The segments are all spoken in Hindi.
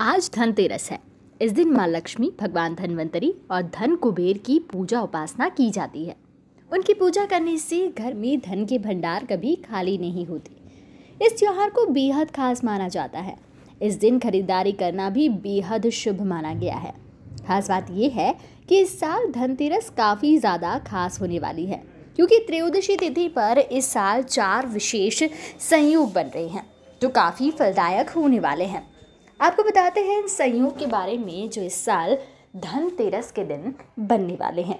आज धनतेरस है इस दिन माँ लक्ष्मी भगवान धनवंतरी और धन कुबेर की पूजा उपासना की जाती है उनकी पूजा करने से घर में धन के भंडार कभी खाली नहीं होती इस त्यौहार को बेहद खास माना जाता है इस दिन खरीदारी करना भी बेहद शुभ माना गया है खास बात यह है कि इस साल धनतेरस काफ़ी ज़्यादा खास होने वाली है क्योंकि त्रयोदशी तिथि पर इस साल चार विशेष संयोग बन रहे हैं जो काफ़ी फलदायक होने वाले हैं आपको बताते हैं इन संयोग के बारे में जो इस साल धनतेरस के दिन बनने वाले हैं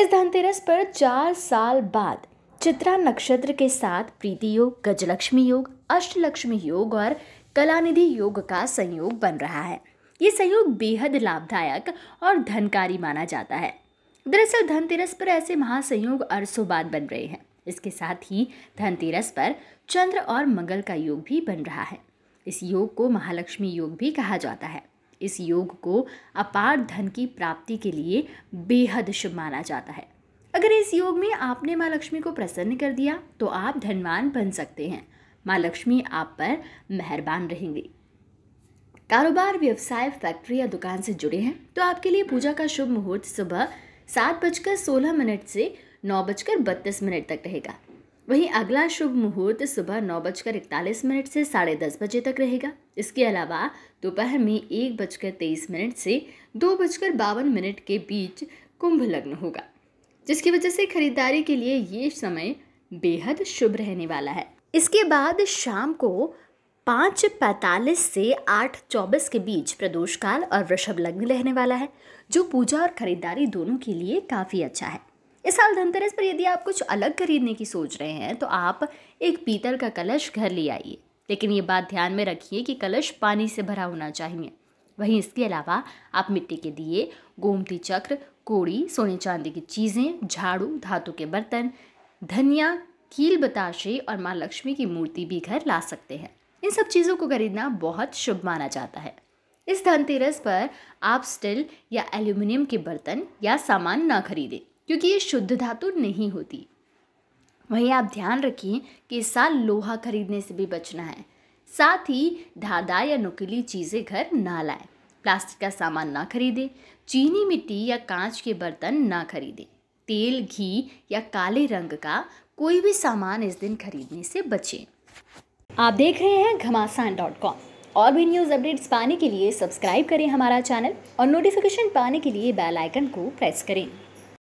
इस धनतेरस पर चार साल बाद चित्रा नक्षत्र के साथ प्रीति योग गजलक्ष्मी योग अष्टलक्ष्मी योग और कलानिधि योग का संयोग बन रहा है ये संयोग बेहद लाभदायक और धनकारी माना जाता है दरअसल धनतेरस पर ऐसे महासंयोग अरसों बाद बन रहे हैं इसके साथ ही धनतेरस पर चंद्र और मंगल का योग भी बन रहा है इस योग को महालक्ष्मी योग भी कहा जाता है इस योग को अपार धन की प्राप्ति के लिए बेहद शुभ माना जाता है अगर इस योग में आपने माँ लक्ष्मी को प्रसन्न कर दिया तो आप धनवान बन सकते हैं माँ लक्ष्मी आप पर मेहरबान रहेंगी कारोबार व्यवसाय फैक्ट्री या दुकान से जुड़े हैं तो आपके लिए पूजा का शुभ मुहूर्त सुबह सात बजकर सोलह मिनट से नौ बजकर बत्तीस मिनट तक रहेगा वहीं अगला शुभ मुहूर्त सुबह नौ बजकर इकतालीस मिनट से साढ़े दस बजे तक रहेगा इसके अलावा दोपहर में एक बजकर तेईस मिनट से दो बजकर बावन मिनट के बीच कुंभ लग्न होगा जिसकी वजह से खरीदारी के लिए ये समय बेहद शुभ रहने वाला है इसके बाद शाम को पाँच पैंतालीस से आठ चौबीस के बीच प्रदोष काल और वृषभ लग्न रहने वाला है जो पूजा और खरीदारी दोनों के लिए काफ़ी अच्छा है इस साल धनतेरस पर यदि आप कुछ अलग खरीदने की सोच रहे हैं तो आप एक पीतल का कलश घर ले आइए लेकिन ये बात ध्यान में रखिए कि कलश पानी से भरा होना चाहिए वहीं इसके अलावा आप मिट्टी के दिए गोमती चक्र कोड़ी सोने चांदी की चीज़ें झाड़ू धातु के बर्तन धनिया कील बताशे और माँ लक्ष्मी की मूर्ति भी घर ला सकते हैं इन सब चीज़ों को खरीदना बहुत शुभ माना जाता है इस धनतेरस पर आप स्टील या एल्यूमिनियम के बर्तन या सामान ना खरीदें क्योंकि ये शुद्ध धातु नहीं होती वहीं आप ध्यान रखिए कि इस साल लोहा खरीदने से भी बचना है साथ ही धादा या नुकीली चीज़ें घर ना लाएं प्लास्टिक का सामान ना खरीदें चीनी मिट्टी या कांच के बर्तन ना खरीदें तेल घी या काले रंग का कोई भी सामान इस दिन खरीदने से बचें आप देख रहे हैं घमासान डॉट कॉम और भी न्यूज़ अपडेट्स पाने के लिए सब्सक्राइब करें हमारा चैनल और नोटिफिकेशन पाने के लिए बेल आइकन को प्रेस करें